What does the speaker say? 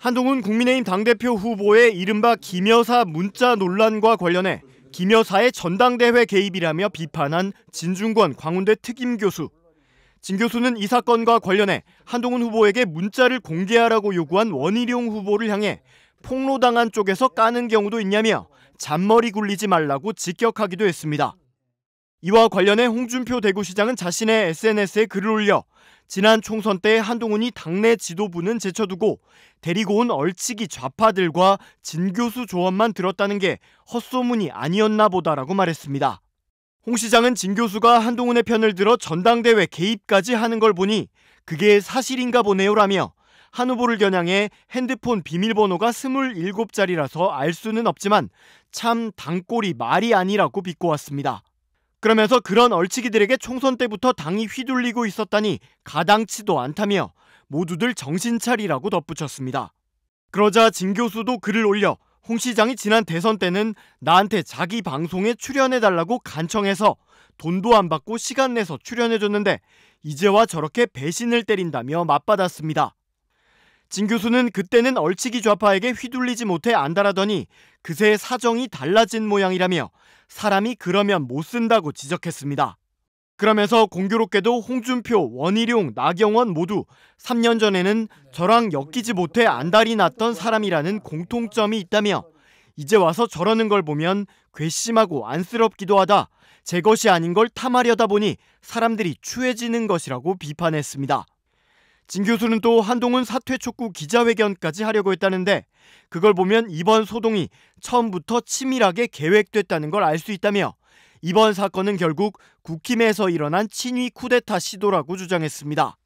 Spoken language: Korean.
한동훈 국민의힘 당대표 후보의 이른바 김여사 문자 논란과 관련해 김여사의 전당대회 개입이라며 비판한 진중권 광운대 특임 교수. 진 교수는 이 사건과 관련해 한동훈 후보에게 문자를 공개하라고 요구한 원희룡 후보를 향해 폭로당한 쪽에서 까는 경우도 있냐며 잔머리 굴리지 말라고 직격하기도 했습니다. 이와 관련해 홍준표 대구시장은 자신의 SNS에 글을 올려 지난 총선 때 한동훈이 당내 지도부는 제쳐두고 데리고 온 얼치기 좌파들과 진 교수 조언만 들었다는 게 헛소문이 아니었나 보다라고 말했습니다. 홍 시장은 진 교수가 한동훈의 편을 들어 전당대회 개입까지 하는 걸 보니 그게 사실인가 보네요라며 한 후보를 겨냥해 핸드폰 비밀번호가 27자리라서 알 수는 없지만 참 당골이 말이 아니라고 비꼬았습니다. 그러면서 그런 얼치기들에게 총선 때부터 당이 휘둘리고 있었다니 가당치도 않다며 모두들 정신 차리라고 덧붙였습니다. 그러자 진 교수도 글을 올려 홍 시장이 지난 대선 때는 나한테 자기 방송에 출연해달라고 간청해서 돈도 안 받고 시간 내서 출연해줬는데 이제와 저렇게 배신을 때린다며 맞받았습니다. 진 교수는 그때는 얼치기 좌파에게 휘둘리지 못해 안달하더니 그새 사정이 달라진 모양이라며 사람이 그러면 못 쓴다고 지적했습니다. 그러면서 공교롭게도 홍준표, 원희룡, 나경원 모두 3년 전에는 저랑 엮이지 못해 안달이 났던 사람이라는 공통점이 있다며 이제 와서 저러는 걸 보면 괘씸하고 안쓰럽기도 하다. 제 것이 아닌 걸 탐하려다 보니 사람들이 추해지는 것이라고 비판했습니다. 진 교수는 또 한동훈 사퇴 촉구 기자회견까지 하려고 했다는데 그걸 보면 이번 소동이 처음부터 치밀하게 계획됐다는 걸 알 수 있다며 이번 사건은 결국 국힘에서 일어난 친위 쿠데타 시도라고 주장했습니다.